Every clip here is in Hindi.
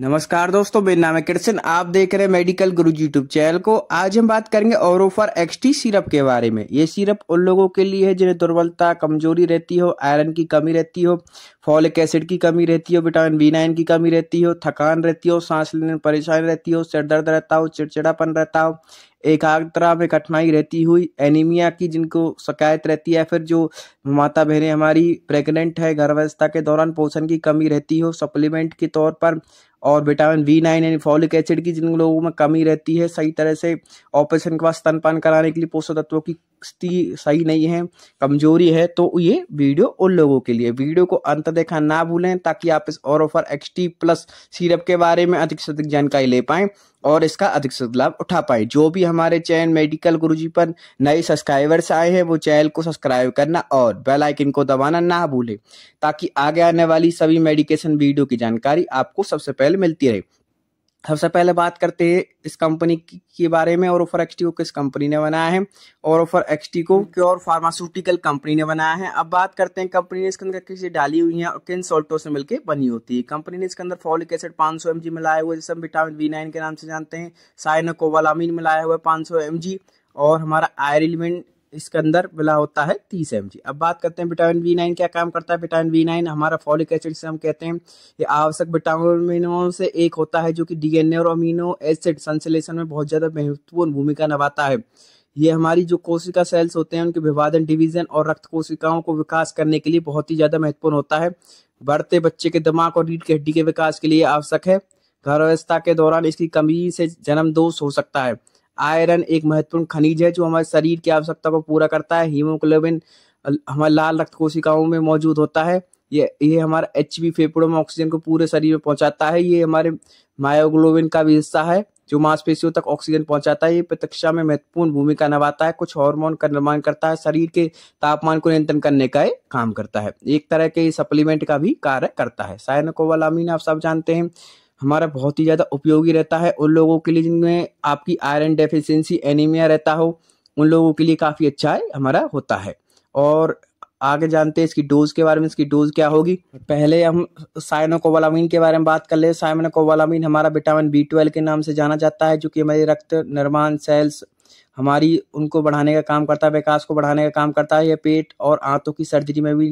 नमस्कार दोस्तों मेरा नाम है कृष्ण आप देख रहे हैं मेडिकल गुरु यूट्यूब चैनल को आज हम बात करेंगे ओरोफर एक्सटी सिरप के बारे में ये सिरप उन लोगों के लिए है जिन्हें दुर्बलता कमजोरी रहती हो आयरन की कमी रहती हो फॉलिक एसिड की कमी रहती हो विटामिन बी नाइन की कमी रहती हो थकान रहती हो सांस लेने में परेशानी रहती हो सिर दर्द रहता हो चिड़चिड़ापन रहता हो एकाग्रता में कठिनाई रहती हुई एनीमिया की जिनको शिकायत रहती है फिर जो माता बहनें हमारी प्रेग्नेंट है गर्भावस्था के दौरान पोषण की कमी रहती हो सप्लीमेंट के तौर पर और विटामिन बी नाइन यानी फॉलिक एसिड की जिन लोगों में कमी रहती है सही तरह से ऑपरेशन के बाद स्तनपान कराने के लिए पोषक तत्वों की स्थिति सही नहीं है कमजोरी है तो ये वीडियो उन लोगों के लिए वीडियो को अंत देखा ना भूलें ताकि आप इस और ऑफर एक्सटी प्लस सीरप के बारे में अधिक से अधिक जानकारी ले पाएं और इसका अधिक से लाभ उठा पाएं जो भी हमारे चैनल मेडिकल जी पर नए सब्सक्राइबर्स आए हैं वो चैनल को सब्सक्राइब करना और बेल आइकन को दबाना ना भूलें ताकि आगे आने वाली सभी मेडिकेशन वीडियो की जानकारी आपको सबसे पहले पहले मिलती रही सबसे पहले बात करते हैं इस कंपनी के बारे में और ओफर एक्सटी को किस कंपनी ने बनाया है और ओफर एक्सटी को क्योर फार्मास्यूटिकल कंपनी ने बनाया है अब बात करते हैं कंपनी ने इसके अंदर किसी डाली हुई है और किन सोल्टो से मिलकर बनी होती है कंपनी ने इसके अंदर फॉलिक एसिड 500 जी मिलाया हुआ जिसमें विटामिन बी नाइन के नाम से जानते हैं साइनोकोवालामीन मिलाया हुआ है पाँच सौ और हमारा आयरिलमेंट इसके अंदर मिला होता है तीस एम अब बात करते हैं विटामिन बी नाइन क्या काम करता है विटामिन बी नाइन हमारा फॉलिक एसिड से हम कहते हैं ये आवश्यक विटामिनों से एक होता है जो कि डीएनए और अमीनो एसिड संश्लेषण में बहुत ज़्यादा महत्वपूर्ण भूमिका निभाता है ये हमारी जो कोशिका सेल्स होते हैं उनके विभाजन डिवीजन और रक्त कोशिकाओं को विकास करने के लिए बहुत ही ज़्यादा महत्वपूर्ण होता है बढ़ते बच्चे के दिमाग और रीढ़ की हड्डी के विकास के लिए आवश्यक है गर्भावस्था के दौरान इसकी कमी से जन्म दोष हो सकता है आयरन एक महत्वपूर्ण खनिज है जो हमारे शरीर की आवश्यकता को पूरा करता है हीमोग्लोबिन हमारे लाल रक्त कोशिकाओं में मौजूद होता है ये ये हमारा एच फेफड़ों में ऑक्सीजन को पूरे शरीर में पहुंचाता है ये हमारे मायोग्लोबिन का भी हिस्सा है जो मांसपेशियों तक ऑक्सीजन पहुंचाता है ये प्रतीक्षा में महत्वपूर्ण भूमिका निभाता है कुछ हार्मोन का निर्माण करता है शरीर के तापमान को नियंत्रण करने का काम करता है एक तरह के सप्लीमेंट का भी कार्य करता है साइनोकोवालामीन आप सब जानते हैं हमारा बहुत ही ज़्यादा उपयोगी रहता है उन लोगों के लिए जिनमें आपकी आयरन डेफिशिएंसी एनीमिया रहता हो उन लोगों के लिए काफ़ी अच्छा है हमारा होता है और आगे जानते हैं इसकी डोज के बारे में इसकी डोज क्या होगी पहले हम साइनोकोवालामीन के बारे में बात कर ले साइनोकोवालामीन हमारा विटामिन बी ट्वेल्व के नाम से जाना जाता है जो कि हमारे रक्त निर्माण सेल्स हमारी उनको बढ़ाने का काम करता है विकास को बढ़ाने का काम करता है यह पेट और आंतों की सर्जरी में भी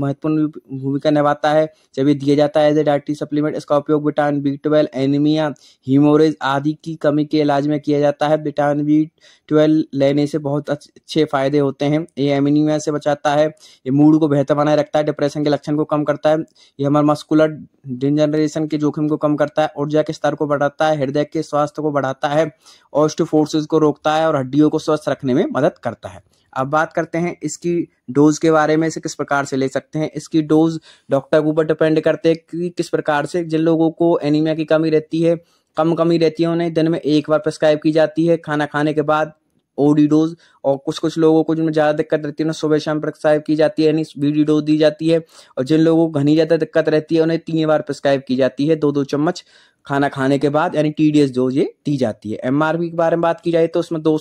महत्वपूर्ण भूमिका निभाता है जब ये दिया जाता है एज ए डायट्री सप्लीमेंट इसका उपयोग vitamin B twelve anaemia haemorrhage आदि की कमी के इलाज में किया जाता है विटामिन बी ट्वेल्व लेने से बहुत अच्छे फायदे होते हैं ये एनीमिया से बचाता है ये मूड को बेहतर बनाए रखता है डिप्रेशन के लक्षण को कम करता है ये हमारे मस्कुलर डिजनरेशन के जोखिम को कम करता है ऊर्जा के स्तर को बढ़ाता है हृदय के स्वास्थ्य को बढ़ाता है और फोर्सेज को रोकता है और हड्डियों को स्वस्थ रखने में मदद करता है अब बात करते हैं इसकी डोज के बारे में इसे किस प्रकार से ले सकते हैं इसकी डोज डॉक्टर के ऊपर डिपेंड करते हैं कि किस प्रकार से जिन लोगों को एनीमिया की कमी रहती है कम कमी रहती है उन्हें दिन में एक बार प्रिस्क्राइब की जाती है खाना खाने के बाद ओडी डोज और कुछ कुछ लोगों को जिनमें ज़्यादा दिक्कत रहती है उन्हें सुबह शाम प्रिस्क्राइब की जाती है यानी बीडी डोज दी जाती है और जिन लोगों को घनी ज़्यादा दिक्कत रहती है उन्हें तीन बार प्रिस्क्राइब की जाती है दो दो चम्मच खाना खाने के बाद यानी टी डी जो ये दी जाती है एम के बारे में बात की जाए तो उसमें दो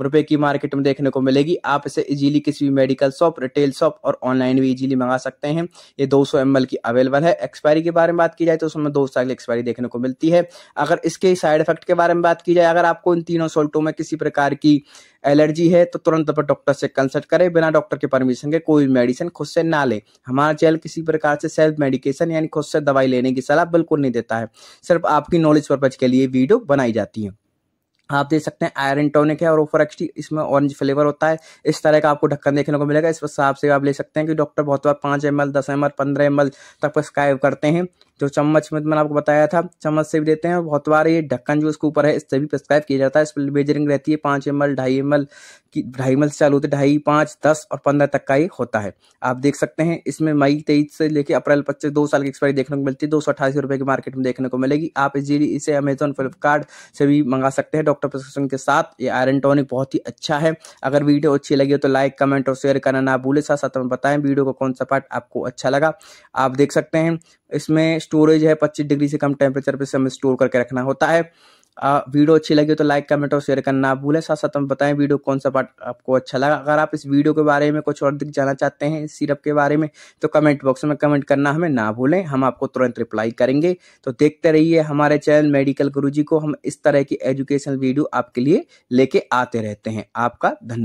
रुपए की मार्केट में देखने को मिलेगी आप इसे इजीली किसी भी मेडिकल शॉप रिटेल शॉप और ऑनलाइन भी इजीली मंगा सकते हैं ये 200 सौ की अवेलेबल है एक्सपायरी के बारे में बात की जाए तो उसमें दो साल की एक्सपायरी देखने को मिलती है अगर इसके साइड इफेक्ट के बारे में बात की जाए अगर आपको इन तीनों सोल्टों में किसी प्रकार की एलर्जी है तो तुरंत अपने डॉक्टर से कंसल्ट करें बिना डॉक्टर के परमिशन के कोई मेडिसिन खुद से ना ले हमारा चैनल किसी प्रकार से सेल्फ मेडिकेशन यानी खुद से दवाई लेने की सलाह बिल्कुल नहीं देता है सिर्फ आपकी नॉलेज पर्पज के लिए वीडियो बनाई जाती है आप देख सकते हैं आयरन टॉनिक है और ओफर एक्सटी इसमें ऑरेंज फ्लेवर होता है इस तरह का आपको ढक्कन देखने को मिलेगा इस हिसाब से आप ले सकते हैं कि डॉक्टर बहुत बार पाँच एम एल दस एम एल पंद्रह एम एल तक प्रस्क्राइब करते हैं जो चम्मच में मैंने आपको बताया था चम्मच से भी देते हैं बहुत बार ये ढक्कन जो इसके ऊपर है इससे भी प्रिस्क्राइब किया जाता है इस पर मेजरिंग रहती है पाँच एम एल ढाई एम एल की ढाई एम से चालू होते ढाई पाँच दस और पंद्रह तक का ये होता है आप देख सकते हैं इसमें मई तेईस से लेकर अप्रैल पच्चीस दो साल की एक्सपायरी देखने को मिलती है दो सौ अठासी रुपये की मार्केट में देखने को मिलेगी आप इजीली इसे अमेजोन फ्लिपकार्ट से भी मंगा सकते हैं डॉक्टर प्रिस्क्रिप्शन के साथ ये आयरन टॉनिक बहुत ही अच्छा है अगर वीडियो अच्छी लगी हो तो लाइक कमेंट और शेयर करना ना भूले साथ साथ हमें बताएं वीडियो का कौन सा पार्ट आपको अच्छा लगा आप देख सकते हैं इसमें स्टोरेज है पच्चीस डिग्री से कम टेम्परेचर पर हमें स्टोर करके रखना होता है आ, वीडियो अच्छी लगी तो लाइक कमेंट और शेयर करना ना भूलें साथ साथ हम बताएं वीडियो कौन सा पार्ट आपको अच्छा लगा अगर आप इस वीडियो के बारे में कुछ और दिख जाना चाहते हैं इस सिरप के बारे में तो कमेंट बॉक्स में कमेंट करना हमें ना भूलें हम आपको तुरंत रिप्लाई करेंगे तो देखते रहिए हमारे चैनल मेडिकल गुरु को हम इस तरह की एजुकेशनल वीडियो आपके लिए लेके आते रहते हैं आपका धन्यवाद